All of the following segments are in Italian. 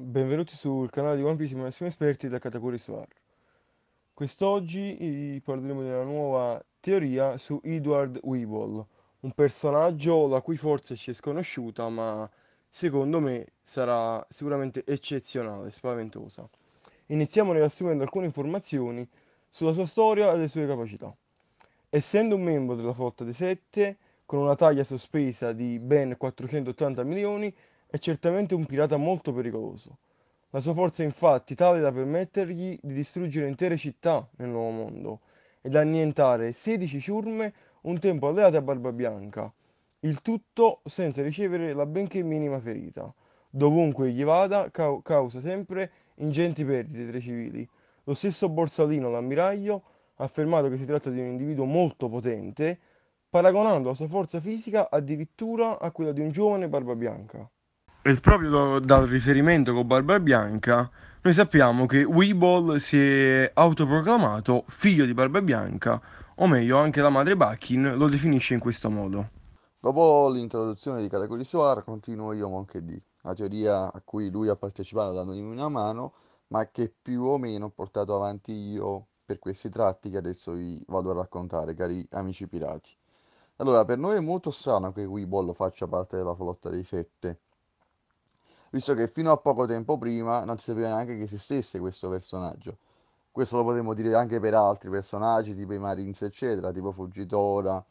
Benvenuti sul canale di One Piece Massimo Esperti da Katakuri Suar. Quest'oggi eh, parleremo della nuova teoria su Edward Weeble, un personaggio la cui forza ci è sconosciuta ma secondo me sarà sicuramente eccezionale, spaventosa. Iniziamo riassumendo alcune informazioni sulla sua storia e le sue capacità. Essendo un membro della flotta dei Sette, con una taglia sospesa di ben 480 milioni, è certamente un pirata molto pericoloso. La sua forza è infatti tale da permettergli di distruggere intere città nel Nuovo Mondo ed annientare 16 ciurme un tempo alleate a Barbabianca, il tutto senza ricevere la benché minima ferita. Dovunque gli vada, ca- causa sempre ingenti perdite tra i civili. Lo stesso Borsalino, l'ammiraglio, ha affermato che si tratta di un individuo molto potente, paragonando la sua forza fisica addirittura a quella di un giovane Barbabianca. E proprio do- dal riferimento con Barba Bianca, noi sappiamo che Weeble si è autoproclamato figlio di Barba Bianca, o meglio, anche la madre Bakin lo definisce in questo modo. Dopo l'introduzione di Catacoli Soar, continuo io Monk D, la teoria a cui lui ha partecipato dandogli una mano, ma che più o meno ho portato avanti io per questi tratti che adesso vi vado a raccontare, cari amici pirati. Allora, per noi è molto strano che Weeble faccia parte della flotta dei sette, visto che fino a poco tempo prima non si sapeva neanche che esistesse questo personaggio. Questo lo potremmo dire anche per altri personaggi, tipo i Marines, eccetera, tipo Fuggitora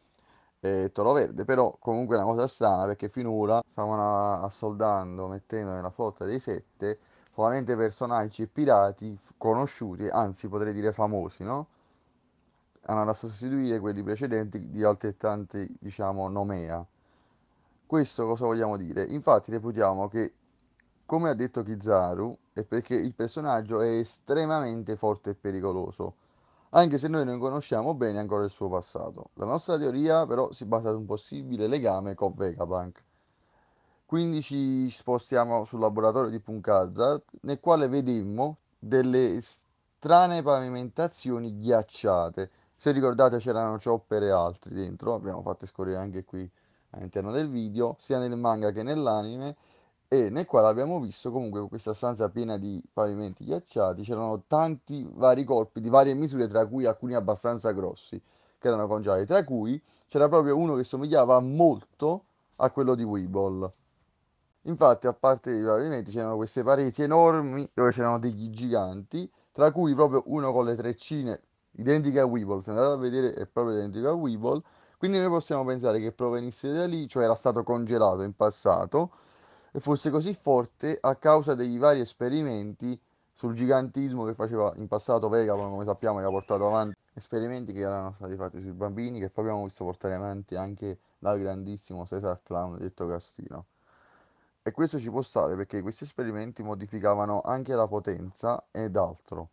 e Toro Verde, però comunque è una cosa strana perché finora stavano assoldando, mettendo nella flotta dei sette, solamente personaggi e pirati conosciuti, anzi potrei dire famosi, no? Andando a sostituire quelli precedenti di altrettanti, diciamo, nomea. Questo cosa vogliamo dire? Infatti reputiamo che come ha detto Kizaru, è perché il personaggio è estremamente forte e pericoloso, anche se noi non conosciamo bene ancora il suo passato. La nostra teoria però si basa su un possibile legame con Vegapunk. Quindi ci spostiamo sul laboratorio di Punk Hazard, nel quale vedemmo delle strane pavimentazioni ghiacciate. Se ricordate c'erano chopper e altri dentro, abbiamo fatto scorrere anche qui all'interno del video, sia nel manga che nell'anime e nel quale abbiamo visto comunque questa stanza piena di pavimenti ghiacciati, c'erano tanti vari colpi di varie misure, tra cui alcuni abbastanza grossi, che erano congelati, tra cui c'era proprio uno che somigliava molto a quello di Weeble. Infatti, a parte i pavimenti, c'erano queste pareti enormi dove c'erano degli giganti, tra cui proprio uno con le treccine identiche a Weeble. Se andate a vedere, è proprio identico a Weeble. Quindi noi possiamo pensare che provenisse da lì, cioè era stato congelato in passato, e fosse così forte a causa dei vari esperimenti sul gigantismo che faceva in passato Vegapon, come sappiamo, che ha portato avanti esperimenti che erano stati fatti sui bambini, che poi abbiamo visto portare avanti anche dal grandissimo Cesar Clown, detto Castino. E questo ci può stare perché questi esperimenti modificavano anche la potenza ed altro.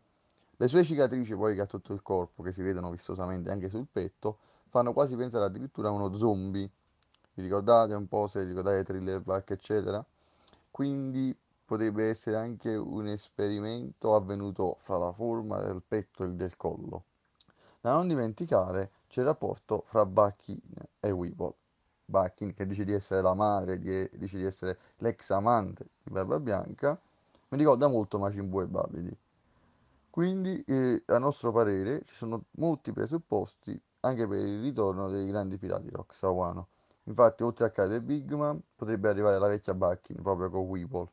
Le sue cicatrici poi che ha tutto il corpo, che si vedono vistosamente anche sul petto, fanno quasi pensare addirittura a uno zombie vi ricordate un po' se ricordate thriller back eccetera quindi potrebbe essere anche un esperimento avvenuto fra la forma del petto e del collo da non dimenticare c'è il rapporto fra Bacchin e Weevil Bacchin che dice di essere la madre di, dice di essere l'ex amante di Barba Bianca mi ricorda molto Machin Buu e Babidi quindi, eh, a nostro parere, ci sono molti presupposti anche per il ritorno dei grandi pirati Roxawano. Infatti, oltre a Kyle e Bigman, potrebbe arrivare la vecchia Buckin proprio con Weeble,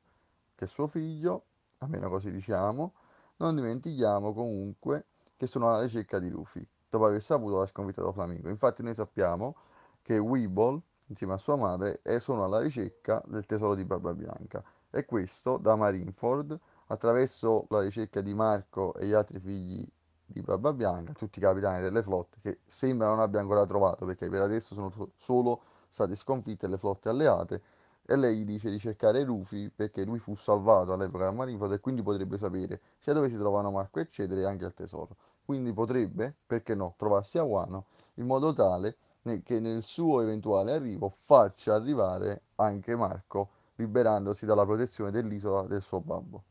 che è suo figlio, almeno così diciamo. Non dimentichiamo comunque che sono alla ricerca di Luffy, dopo aver saputo la sconfitta da Flamingo. Infatti noi sappiamo che Weeble, insieme a sua madre, sono alla ricerca del tesoro di Barba Bianca. E questo da Marineford, attraverso la ricerca di Marco e gli altri figli di Barba Bianca, tutti i capitani delle flotte che sembra non abbia ancora trovato perché per adesso sono solo state sconfitte le flotte alleate e lei gli dice di cercare Rufy perché lui fu salvato all'epoca da Manifot e quindi potrebbe sapere sia dove si trovano Marco e Cedre e anche il tesoro. Quindi potrebbe, perché no, trovarsi a Wano in modo tale che nel suo eventuale arrivo faccia arrivare anche Marco liberandosi dalla protezione dell'isola del suo babbo.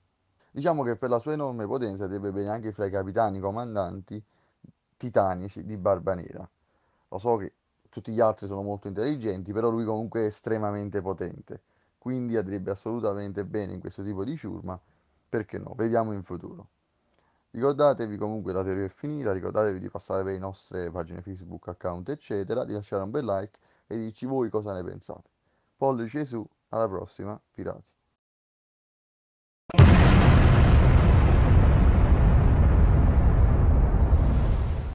Diciamo che per la sua enorme potenza andrebbe bene anche fra i capitani comandanti titanici di Barba Nera. Lo so che tutti gli altri sono molto intelligenti, però lui comunque è estremamente potente, quindi andrebbe assolutamente bene in questo tipo di ciurma, perché no? Vediamo in futuro. Ricordatevi comunque la teoria è finita, ricordatevi di passare per le nostre pagine Facebook, account eccetera, di lasciare un bel like e dirci voi cosa ne pensate. Pollice su, alla prossima, pirati.